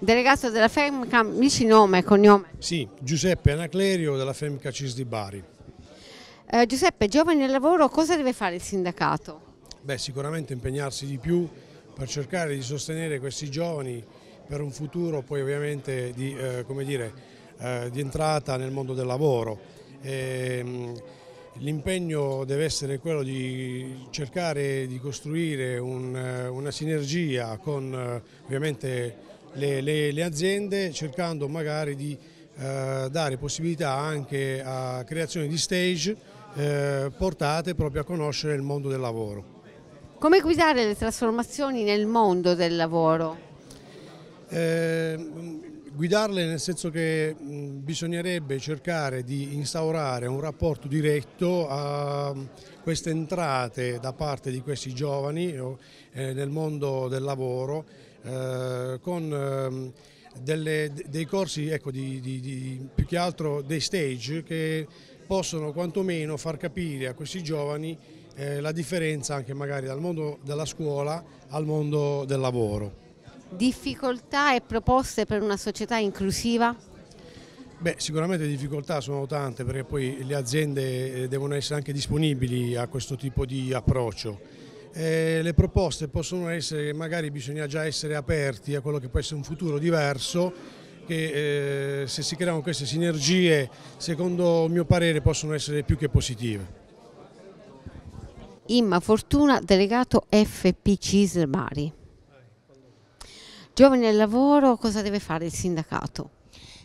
Delegato della FEMCA, mi dici nome e cognome? Sì, Giuseppe Anaclerio della FEMCA CIS di Bari. Eh, Giuseppe, giovani al lavoro, cosa deve fare il sindacato? Beh, sicuramente impegnarsi di più per cercare di sostenere questi giovani per un futuro poi ovviamente di, eh, dire, eh, di entrata nel mondo del lavoro. Ehm, l'impegno deve essere quello di cercare di costruire un, eh, una sinergia con eh, ovviamente le, le, le aziende cercando magari di eh, dare possibilità anche a creazioni di stage eh, portate proprio a conoscere il mondo del lavoro. Come guidare le trasformazioni nel mondo del lavoro? Eh, guidarle nel senso che bisognerebbe cercare di instaurare un rapporto diretto a queste entrate da parte di questi giovani eh, nel mondo del lavoro eh, con ehm, delle, dei corsi, ecco, di, di, di, più che altro dei stage che possono quantomeno far capire a questi giovani eh, la differenza anche magari dal mondo della scuola al mondo del lavoro. Difficoltà e proposte per una società inclusiva? Beh, sicuramente le difficoltà sono tante perché poi le aziende eh, devono essere anche disponibili a questo tipo di approccio. Eh, le proposte possono essere, magari bisogna già essere aperti a quello che può essere un futuro diverso che eh, se si creano queste sinergie secondo il mio parere possono essere più che positive. Imma Fortuna, delegato FPC Srebari. Giovani al lavoro, cosa deve fare il sindacato?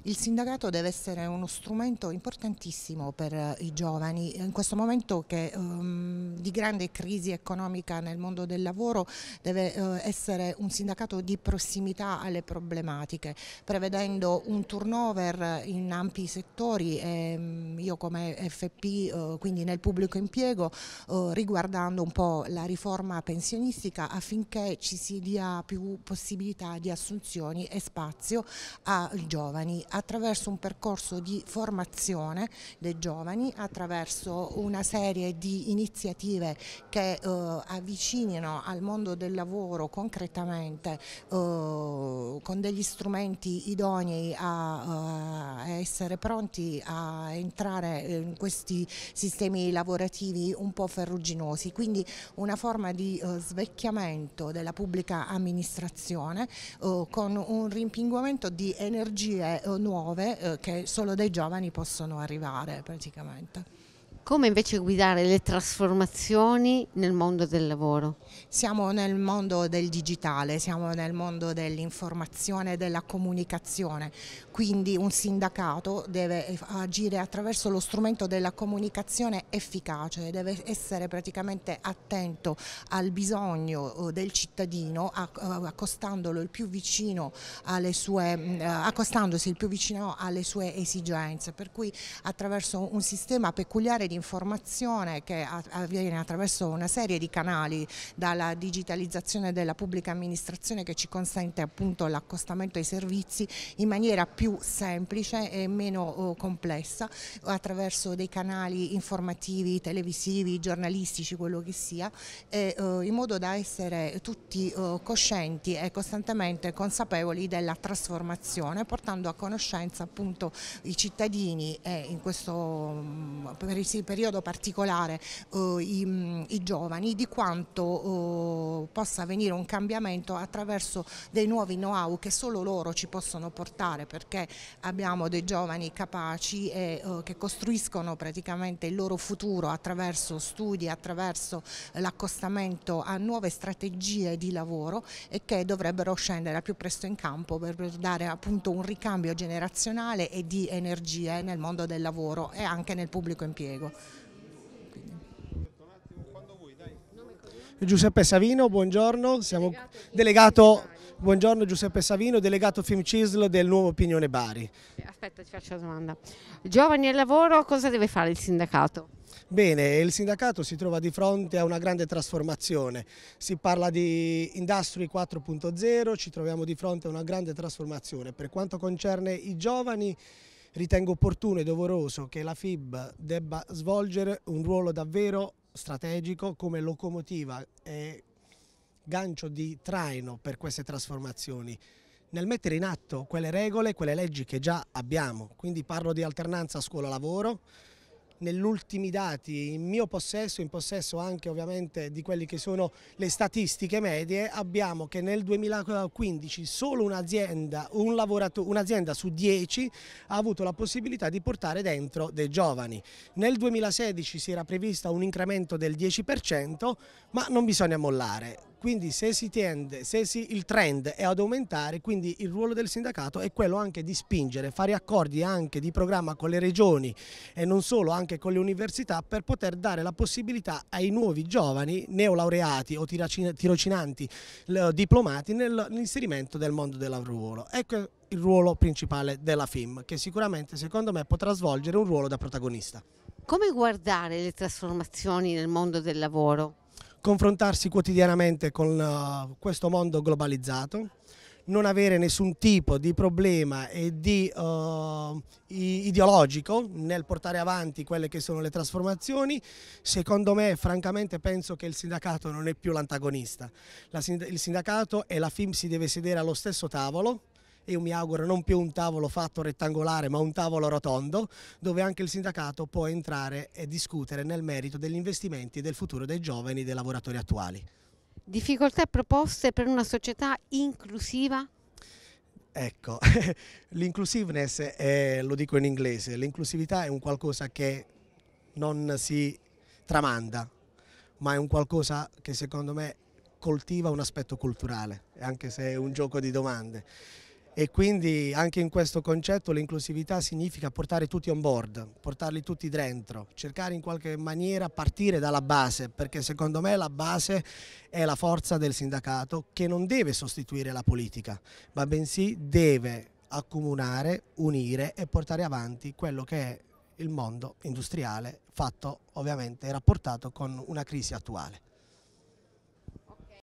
Il sindacato deve essere uno strumento importantissimo per eh, i giovani, in questo momento che, um, di grande crisi economica nel mondo del lavoro deve uh, essere un sindacato di prossimità alle problematiche, prevedendo un turnover in ampi settori, e, um, io come FP, uh, eh, quindi nel pubblico impiego, uh, riguardando un po' la riforma pensionistica affinché ci si dia più possibilità di assunzioni e spazio ai giovani attraverso un percorso di formazione dei giovani, attraverso una serie di iniziative che eh, avvicinino al mondo del lavoro concretamente eh, con degli strumenti idonei a, eh, a, essere pronti a entrare in questi sistemi lavorativi un po' ferruginosi, quindi una forma di eh, svecchiamento della pubblica amministrazione eh, con un rimpinguamento di energie eh, nuove eh, che solo dai giovani possono arrivare praticamente. Come invece guidare le trasformazioni nel mondo del lavoro? Siamo nel mondo del digitale, siamo nel mondo dell'informazione e della comunicazione, quindi un sindacato deve agire attraverso lo strumento della comunicazione efficace, deve essere praticamente attento al bisogno eh, del cittadino, eh, accostandolo il più vicino alle sue, eh, accostandosi il più vicino alle sue esigenze, per cui attraverso un sistema peculiare di di informazione che avviene attraverso una serie di canali, dalla digitalizzazione della pubblica amministrazione che ci consente appunto l'accostamento ai servizi in maniera più semplice e meno oh, complessa, attraverso dei canali informativi, televisivi, giornalistici, quello che sia, oh, in modo da essere tutti oh, coscienti e costantemente consapevoli della trasformazione, portando a conoscenza appunto i cittadini e in questo mm, per esempio periodo particolare eh, i, mm, i, giovani di quanto eh, possa avvenire un cambiamento attraverso dei nuovi know-how che solo loro ci possono portare perché abbiamo dei giovani capaci e eh, che costruiscono praticamente il loro futuro attraverso studi, attraverso l'accostamento a nuove strategie di lavoro e che dovrebbero scendere più presto in campo per dare appunto un ricambio generazionale e di energie nel mondo del lavoro e anche nel pubblico impiego. Giuseppe Savino, buongiorno, siamo delegato, delegato buongiorno Giuseppe Savino, delegato Film Cisl del Nuovo Opinione Bari. Eh, aspetta, ti faccio una domanda. Giovani al lavoro, cosa deve fare il sindacato? Bene, il sindacato si trova di fronte a una grande trasformazione, si parla di Industry 4.0, ci troviamo di fronte a una grande trasformazione per quanto concerne i giovani ritengo opportuno e doveroso che la FIB debba svolgere un ruolo davvero strategico come locomotiva e gancio di traino per queste trasformazioni nel mettere in atto quelle regole, quelle leggi che già abbiamo, quindi parlo di alternanza scuola-lavoro, negli ultimi dati in mio possesso, in possesso anche ovviamente di quelle che sono le statistiche medie, abbiamo che nel 2015 solo un'azienda un un su 10 ha avuto la possibilità di portare dentro dei giovani. Nel 2016 si era prevista un incremento del 10%, ma non bisogna mollare. Quindi se, tende, se si, il trend è ad aumentare, quindi il ruolo del sindacato è quello anche di spingere, fare accordi anche di programma con le regioni e non solo, anche con le università per poter dare la possibilità ai nuovi giovani neolaureati o tirocinanti diplomati nell'inserimento del mondo del lavoro. Ecco il ruolo principale della FIM che sicuramente secondo me potrà svolgere un ruolo da protagonista. Come guardare le trasformazioni nel mondo del lavoro? confrontarsi quotidianamente con uh, questo mondo globalizzato, non avere nessun tipo di problema di, uh, ideologico nel portare avanti quelle che sono le trasformazioni, secondo me francamente penso che il sindacato non è più l'antagonista, il sindacato e la FIM si deve sedere allo stesso tavolo, io mi auguro non più un tavolo fatto rettangolare ma un tavolo rotondo dove anche il sindacato può entrare e discutere nel merito degli investimenti e del futuro dei giovani e dei lavoratori attuali. Difficoltà proposte per una società inclusiva? Ecco, l'inclusiveness, lo dico in inglese, l'inclusività è un qualcosa che non si tramanda, ma è un qualcosa che secondo me coltiva un aspetto culturale, anche se è un gioco di domande e quindi anche in questo concetto l'inclusività significa portare tutti on board, portarli tutti dentro, cercare in qualche maniera partire dalla base, perché secondo me la base è la forza del sindacato che non deve sostituire la politica, ma bensì deve accomunare, unire e portare avanti quello che è il mondo industriale fatto ovviamente e rapportato con una crisi attuale.